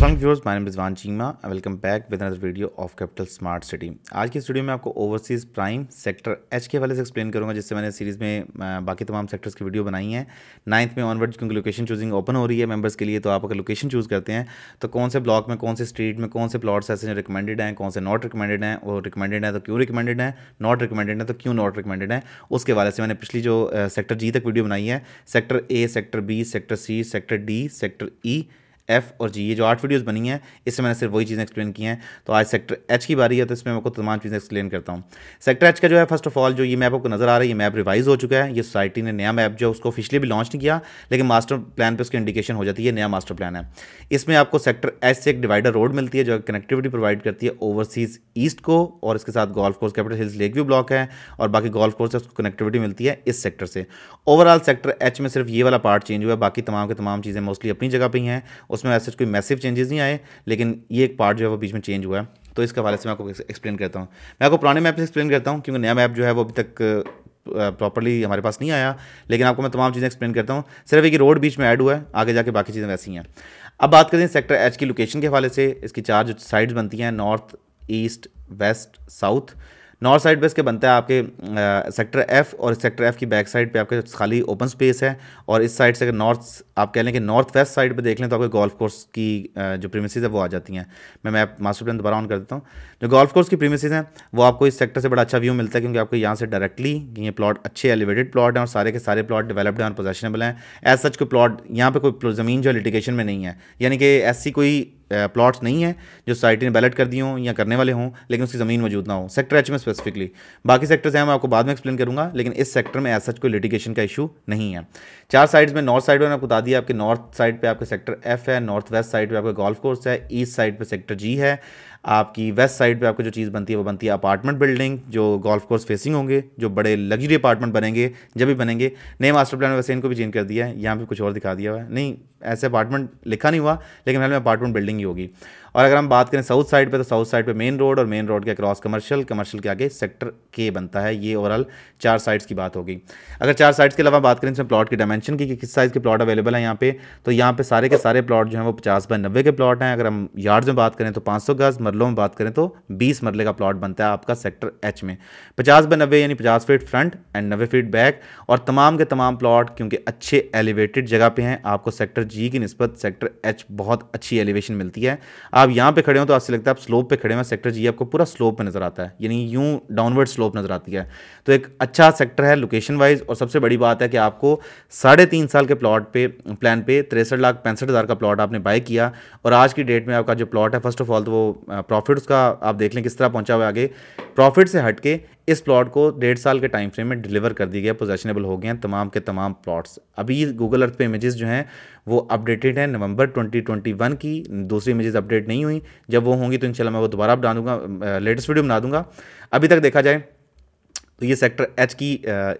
Aslam viewers my Rizwan Cheema welcome back with another video of Capital smart City आज की studio में आपको ओवरसीज़ प्राइम सेक्टर एच के वाले से एक्सप्लेन करूँगा जिससे मैंने सीरीज़ में बाकी तमाम सेक्टर्स की वीडियो बनाई है नाइन्थ में ऑनवर्ड क्योंकि लोकेशन चूजिंग ओपन हो रही है मेंबर्स के लिए तो आप अगर लोकेशन चूज़ करते हैं तो कौन से ब्लॉक में कौन से स्ट्रीट में कौन से प्लाट्स ऐसे जो रिकमेंडेड हैं कौन से नॉट रिकमेंडेड हैं वो रिकमेंडेड है तो क्यों रिकमेंडेड है नॉट रिकमेंडेड है तो क्यों नॉट रिकमेंडेड है उसके वाले से मैंने पिछली जो सेक्टर जी तक वीडियो बनाई है sector A sector B sector C sector D sector E F और जी ये जो आठ वीडियोस बनी हैं इससे मैंने सिर्फ वही चीज़ें एक्सप्लेन की हैं तो आज सेक्टर एच की बारी है तो इसमें मैं आपको तमाम चीज़ें एक्सप्लेन करता हूँ सेक्टर एच का जो है फर्स्ट ऑफ ऑल जो ये मैप आपको नजर आ रहा है ये मैप रिवाइज हो चुका है ये सोसाइटी ने नया मैप जो है उसको ऑफिशली भी लॉन्च नहीं किया लेकिन मास्टर प्लान पर उसकी इंडिकेशन हो जाती है नया मास्टर प्लान है इसमें आपको सेक्टर एच से एक डिवाइडर रोड मिलती है जो कनेक्टिविटी प्रोवाइड करती है ओवरसीज़ ईस्ट को और इसके साथ golf course Capital Hills Lake View block है और बाकी गोल्फ कोर्स है उसको कनेक्टिविटी मिलती है इस सेक्टर से ओवरऑल सेक्टर एच में सिर्फ ये वाला पार्ट चेंज हुआ है बाकी तमाम के तमाम चीज़ें मोस्टली अपनी जगह पर ही हैं उसमें ऐसे कोई मैसिव चेंजेस नहीं आए लेकिन ये एक पार्ट जो है वो बीच में चेंज हुआ है तो इसके हवाले से मैं आपको एक्सप्लेन करता हूँ मैं आपको पुराने मैप से एक्सप्लेन करता हूँ क्योंकि नया मैप जो है वो अभी तक प्रॉपरली हमारे पास नहीं आया लेकिन आपको मैं तमाम चीज़ें एक्सप्लेन करता हूँ सिर्फ एक रोड बीच में ऐड हुआ है आगे जाके बाकी चीज़ें वैसी हैं अब बात करें सेक्टर एच की लोकेशन के हवाले से इसकी चार जो साइड्स बनती हैं north east west south north side पे इसके बनता है आपके सेक्टर एफ और सेक्टर एफ की बैक साइड पे आपके खाली ओपन स्पेस है और इस साइड से अगर नॉर्थ आप कह लें कि नॉर्थ वेस्ट साइड पे देख लें तो आपके गोल्फ कोर्स की जो प्रीमिसज़ है वो आ जाती हैं मैं मैप मास्टर प्लान दोबारा ऑन कर देता हूँ जो गोल्फ कोर्स की प्रीमिसज हैं वो आपको इस सेक्टर से बड़ा अच्छा व्यू मिलता है क्योंकि आपको यहाँ से डायरेक्टली ये प्लॉट अच्छे एलिवेटेड प्लॉट हैं और सारे के सारे प्लॉट डेवलप्ड हैं और पोजेशनेबल हैं एज सच कोई प्लॉट यहाँ पर कोई ज़मीन जो है लिटिगेशन में नहीं है यानी कि ऐसी कोई प्लॉट्स नहीं हैं जो सोसाइटी ने बैलेट कर दी हों या करने वाले हों लेकिन उसकी ज़मीन मौजूद ना हो सेक्टर एच में स्पेसिफिकली बाकी सेक्टर्स हैं मैं आपको बाद में एक्सप्लेन करूँगा लेकिन इस सेक्टर में ऐसा कोई लिटिगेशन का इशू नहीं है चार साइड्स में नॉर्थ साइड में आपको बता दिया आपके नॉर्थ साइड पर आपका सेक्टर एफ है नॉर्थ वेस्ट साइड पर आपका गोल्फ कोर्स है ईस्ट साइड पर सेक्टर जी है आपकी वेस्ट साइड पे आपको जो चीज़ बनती है वो बनती है अपार्टमेंट बिल्डिंग जो गोल्फ कोर्स फेसिंग होंगे जो बड़े लग्जरी अपार्टमेंट बनेंगे जब भी बनेंगे नए मास्टर प्लान वैसे इनको भी चेंज कर दिया है यहाँ पर कुछ और दिखा दिया हुआ है नहीं ऐसे अपार्टमेंट लिखा नहीं हुआ लेकिन हाल में अपार्टमेंट बिल्डिंग ही होगी और अगर हम बात करें साउथ साइड पे तो साउथ साइड पे मेन रोड और मेन रोड के क्रॉस कमर्शियल कमर्शियल के आगे सेक्टर के बनता है ये ओवरऑल चार साइड्स की बात होगी अगर चार साइड्स के अलावा बात करें इसमें प्लॉट की डायमेंशन की कि किस साइज़ के प्लॉट अवेलेबल है यहाँ पे तो यहाँ पे सारे के सारे प्लॉट जो हैं वो पचास बाय नब्बे के प्लॉट हैं अगर हम यार्ड्स में बात करें तो पाँच सौ गज मरलों में बात करें तो बीस मरले का प्लॉट बनता है आपका सेक्टर एच में पचास बाय नब्बे यानी पचास फीट फ्रंट एंड नब्बे फीट बैक और तमाम के तमाम प्लॉट क्योंकि अच्छे एलिवेटेड जगह पर हैं आपको सेक्टर जी की नस्बत सेक्टर एच बहुत अच्छी एलिवेशन मिलती है आप यहाँ पे खड़े हो तो आपसे लगता है आप स्लोप पे खड़े हैं सेक्टर जी आपको पूरा स्लोप पे नज़र आता है यानी यूँ डाउनवर्ड स्लोप नज़र आती है तो एक अच्छा सेक्टर है लोकेशन वाइज और सबसे बड़ी बात है कि आपको साढ़े तीन साल के प्लॉट पे प्लान पे तिरसठ लाख पैंसठ हज़ार का प्लॉट आपने बाय किया और आज की डेट में आपका जो प्लॉट है फर्स्ट ऑफ ऑल तो वो प्रॉफिट उसका आप देख लें किस तरह पहुँचा हुआ आगे प्रॉफिट से हट के इस प्लॉट को डेढ़ साल के टाइम फ्रेम में डिलीवर कर दिया गया पोजेशनेबल हो गए हैं तमाम के तमाम प्लॉट्स अभी गूगल अर्थ पे इमेजेस जो हैं वो अपडेटेड हैं नवंबर 2021 की दूसरी इमेजेस अपडेट नहीं हुई जब वो होंगी तो इंशाल्लाह मैं वो दोबारा आप डालूंगा लेटेस्ट वीडियो बना दूंगा अभी तक देखा जाए तो ये सेक्टर एच की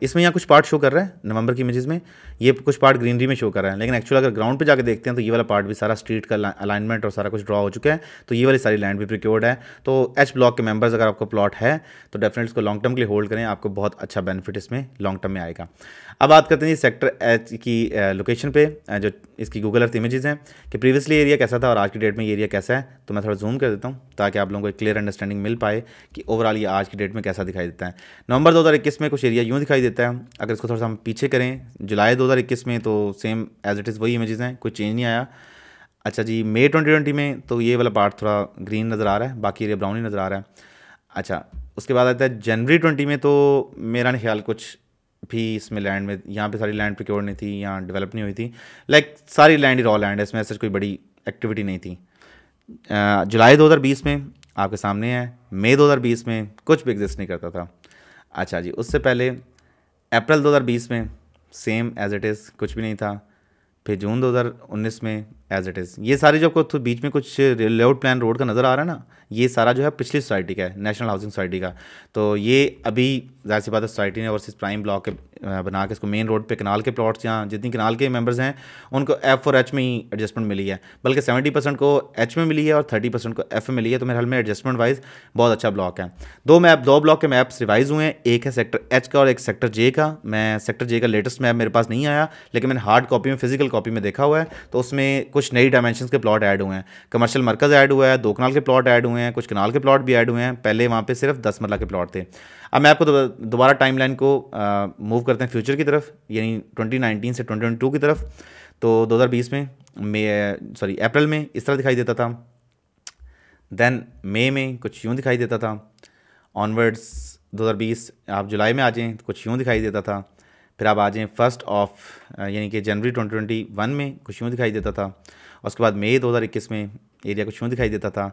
इसमें यहाँ कुछ पार्ट शो कर रहा है नवंबर की इमेजेस में ये कुछ पार्ट ग्रीनरी में शो कर रहा है लेकिन एक्चुअल अगर ग्राउंड पे जाकर देखते हैं तो ये वाला पार्ट भी सारा स्ट्रीट का अलाइनमेंट और सारा कुछ ड्रॉ हो चुका है तो ये वाली सारी लैंड भी प्रिक्योर्ड है तो एच ब्लॉक के मेंबर्स अगर आपको प्लॉट है तो डेफिनेट इसको लॉन्ग टर्म के लिए होल्ड करें आपको बहुत अच्छा बेनिफिट इसमें लॉन्ग टर्म में आएगा अब बात करते हैं सेक्टर एच की लोकेशन पे जो इसकी गूगल अर्थ इमेजेस हैं कि प्रीवियसली एरिया कैसा था और आज की डेट में ये एरिया कैसा है तो मैं थोड़ा जूम कर देता हूँ ताकि आप लोगों को एक क्लियर अंडरस्टैंडिंग मिल पाए कि ओवरऑल ये आज की डेट में कैसा दिखाई देता है नवंबर 2021 में कुछ एरिया यूँ दिखाई देता है अगर इसको थोड़ा सा हम पीछे करें जुलाई दो में तो सेम एज इट इज़ वही इमेजेज़ हैं कोई चेंज नहीं आया अच्छा जी मई ट्वेंटी में तो ये वाला पार्ट थोड़ा ग्रीन नज़र आ रहा है बाकी एरिया ब्राउन ही नज़र आ रहा है अच्छा उसके बाद आता है जनवरी ट्वेंटी में तो मेरा ख्याल कुछ भी इसमें लैंड में यहाँ पे सारी लैंड प्रिक्योर नहीं थी यहाँ डेवलप नहीं हुई थी लाइक like, सारी लैंड ही रॉ लैंड है इसमें ऐसे कोई बड़ी एक्टिविटी नहीं थी जुलाई दो में आपके सामने है मई दो में कुछ भी एग्जिस्ट नहीं करता था अच्छा जी उससे पहले अप्रैल दो में सेम एज इट इज़ कुछ भी नहीं था फिर जून 2019 में एज इट इज़ ये सारी जो आपको बीच में कुछ लेआउट प्लान रोड का नज़र आ रहा है ना ये सारा जो है पिछली सोसाइटी का है नेशनल हाउसिंग सोसाइटी का तो ये अभी जाहिर सी बात है सोसाइटी ने वर्सेज प्राइम ब्लॉक के बना के इसको मेन रोड पे कनाल के प्लॉट्स यहाँ जितनी कनाल के मेंबर्स हैं उनको एफ़ और एच में ही एडजस्टमेंट मिली है बल्कि सेवेंटी परसेंट को एच में मिली है और थर्टी परसेंट को एफ में मिली है तो मेरे हाल में एडजस्टमेंट वाइज बहुत अच्छा ब्लॉक है दो मैप दो ब्लॉक के मैप्स रिवाइज हुए हैं एक है सेक्टर एच का और एक सेक्टर जे का मैं सेक्टर जे का लेटेस्ट मैप मेरे पास नहीं आया लेकिन मैंने हार्ड कॉपी में फिजिकल कॉपी कॉपी में देखा हुआ है तो उसमें कुछ नई डायमेंशन के प्लॉट ऐड हुए हैं कमर्शियल मरकज़ ऐड हुआ है दो कनाल के प्लॉट ऐड हुए हैं कुछ कनाल के प्लॉट भी ऐड हुए हैं पहले वहाँ पर सिर्फ दस मरला के प्लॉट थे अब मैं आपको दोबारा टाइम लाइन को मूव करते हैं फ्यूचर की तरफ यानी ट्वेंटी से ट्वेंटी की तरफ तो दो में मे सॉरी अप्रैल में इस तरह दिखाई देता था देन मई में कुछ यूँ दिखाई देता था ऑनवर्ड्स 2020 आप जुलाई में आ जाएँ तो कुछ यूँ दिखाई देता था फिर आप आ जाएँ फर्स्ट ऑफ यानी कि जनवरी 2021 में कुछ यूँ दिखाई देता था उसके बाद मई 2021 में एरिया कुछ यूँ दिखाई देता था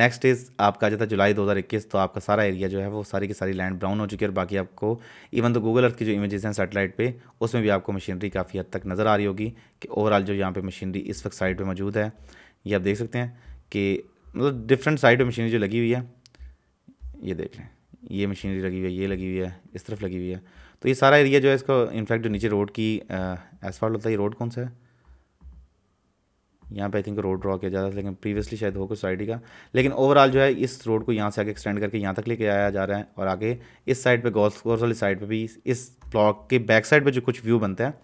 नेक्स्ट इज़ आपका आ जाता जुलाई 2021 तो आपका सारा एरिया जो है वो सारी की सारी लैंड ब्राउन हो चुकी है और बाकी आपको इवन तो गूगल अर्थ की जो इमेजेस हैं सेटेलाइट पे उसमें भी आपको मशीनरी काफ़ी हद तक नज़र आ रही होगी कि ओवरऑल जो यहाँ पे मशीनरी इस वक्त साइड पे मौजूद है ये आप देख सकते हैं कि मतलब डिफरेंट साइड पर मशीनरी जो लगी हुई है ये देख लें ये मशीनरी लगी हुई है ये लगी हुई है इस तरफ लगी हुई है तो ये सारा एरिया जो है इसका इनफैक्ट जो नीचे रोड की एसफॉल्ट होता है ये रोड कौन सा है यहाँ पे आई थिंक रोड ड्रॉ किया जा रहा था लेकिन प्रीवियसली शायद हो कुछ सोसाइटी का लेकिन ओवरऑल जो है इस रोड को यहाँ से आगे एक्सटेंड करके यहाँ तक लेके आया जा रहा है और आगे इस साइड पे गोल्फ कोर्स वाली साइड पे भी इस प्लॉट के बैक साइड पे जो कुछ व्यू बनते हैं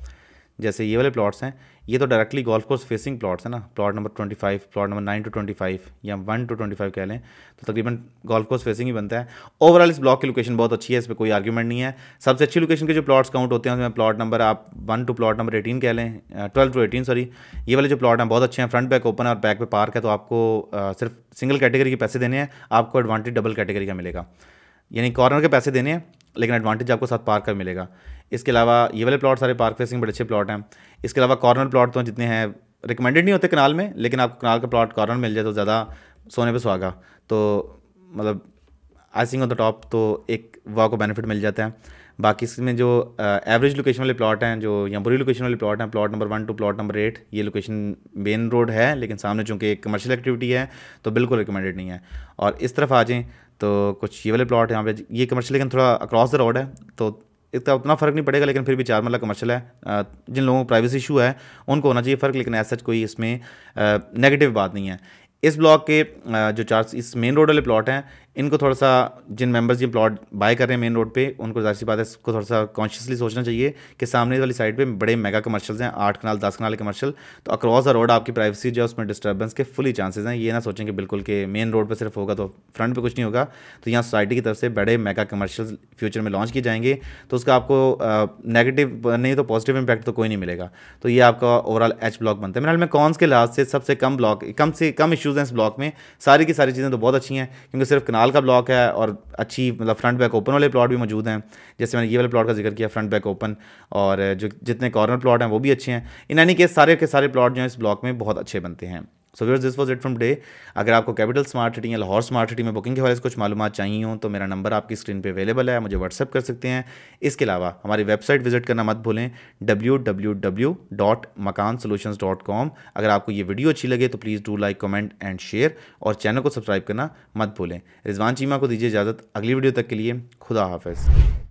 जैसे ये वाले प्लॉट्स हैं ये तो directly golf course facing plots है ना plot number twenty five plot number nine to twenty five या वन टू ट्वेंटी फाइव कह लें तो तकरीबन गोल्फ कोर्स फेसिंग ही बनता है ओवरऑल इस ब्लॉक की लोकेशन बहुत अच्छी है इस पर कोई आर्ग्यूमेंट नहीं है सबसे अच्छी लोकेशन के जो प्लॉट्स काउंट होते हैं उसमें प्लॉट नंबर आप one to plot number eighteen कह लें ट्वेल्व टू एटीन सॉरी ये वाले जो प्लॉट हैं बहुत अच्छे हैं फ्रंट बैक ओपन और बैक पे पार्क है तो आपको सिर्फ सिंगल कैटेगरी के पैसे देने हैं आपको एडवांटेज डबल कैटेगरी का मिलेगा यानी कॉर्नर के पैसे देने हैं लेकिन एडवांटेज आपको साथ पार्क का मिलेगा इसके अलावा ये वाले प्लॉट सारे पार्क फेसिंग बड़े अच्छे प्लॉट हैं इसके अलावा कॉर्नर प्लॉट तो जितने हैं रिकमेंडेड नहीं होते कनाल में लेकिन आपको कनाल का प्लॉट कॉर्नर मिल जाए तो ज़्यादा सोने पर सुहागा तो मतलब icing on the top तो एक वॉक को बेनिफिट मिल जाता है बाकी इसमें जो एवरेज लोकेशन वाले प्लाट हैं जो या बुरी लोकेशन वाले प्लाट हैं plot number one to plot number eight ये लोकेशन मेन रोड है लेकिन सामने चूँकि एक कमर्शियल एक्टिविटी है तो बिल्कुल रिकमेंडेड नहीं है और इस तरफ आ जाएँ तो कुछ ये वाले प्लाट यहाँ पे ये कमर्शियल लेकिन थोड़ा अक्रॉस द रोड है तो इसका उतना फ़र्क नहीं पड़ेगा लेकिन फिर भी चार मरला कमर्शियल है जिन लोगों को प्राइवेसी इशू है उनको होना चाहिए फ़र्क लेकिन ऐसा कोई इसमें नेगेटिव बात नहीं है इस ब्लॉक के जो चार इस मेन रोड वाले प्लॉट हैं इनको थोड़ा सा जिन मेंबर्स ये प्लॉट बाय कर रहे हैं मेन रोड पे उनको जाहिर सी बात है इसको थोड़ा सा कॉन्शियसली सोचना चाहिए कि सामने वाली साइड पे बड़े मेगा कमर्शियल्स हैं आठ कनाल दस कनाल कमर्शियल तो अक्रॉस द रोड आपकी प्राइवेसी जो है उसमें डिस्टर्बेंस के फुली चांसेस हैं ये ना सोचें कि बिल्कुल के मेन रोड पर सिर्फ होगा तो फ्रंट पर कुछ नहीं होगा तो यहाँ सोसाइटी की तरफ से बड़े मेगा कमर्शियल फ्यूचर में लॉन्च किए जाएंगे तो उसका आपको नेगेटिव नहीं तो पॉजिटिव इम्पैक्ट तो कोई नहीं मिलेगा तो ये आपका ओवरऑल एच ब्लॉक बनता है मेरे में कॉन्स के लिहाज से सबसे कम ब्लॉक कम से कम इशूज़ हैं इस ब्लॉक में सारी की सारी चीज़ें तो बहुत अच्छी हैं क्योंकि सिर्फ कनाल साल का ब्लॉक है और अच्छी मतलब फ्रंट बैक ओपन वाले प्लॉट भी मौजूद हैं जैसे मैंने ये वाले प्लॉट का जिक्र किया फ्रंट बैक ओपन और जो जितने कॉर्नर प्लॉट हैं वो भी अच्छे हैं इन एनी केस सारे के सारे प्लॉट जो हैं इस ब्लॉक में बहुत अच्छे बनते हैं so where's this was it from day अगर आपको कैपिटल स्मार्ट सिटी या लाहौर स्मार्ट सिटी में बुकिंग के हवाले से कुछ मालूम चाहिए हों तो मेरा नंबर आपकी स्क्रीन पर अवेलेबल है मुझे व्हाट्सअप कर सकते हैं इसके अलावा हमारी वेबसाइट विजिट करना मत भूलें W W W dot Makaan solution dot com अगर आपको ये वीडियो अच्छी लगे तो please do like comment and share और चैनल को सब्सक्राइब करना मत भूलें रिजवान चीमा को दीजिए इजाज़त अगली वीडियो तक के लिए खुदा हाफिज़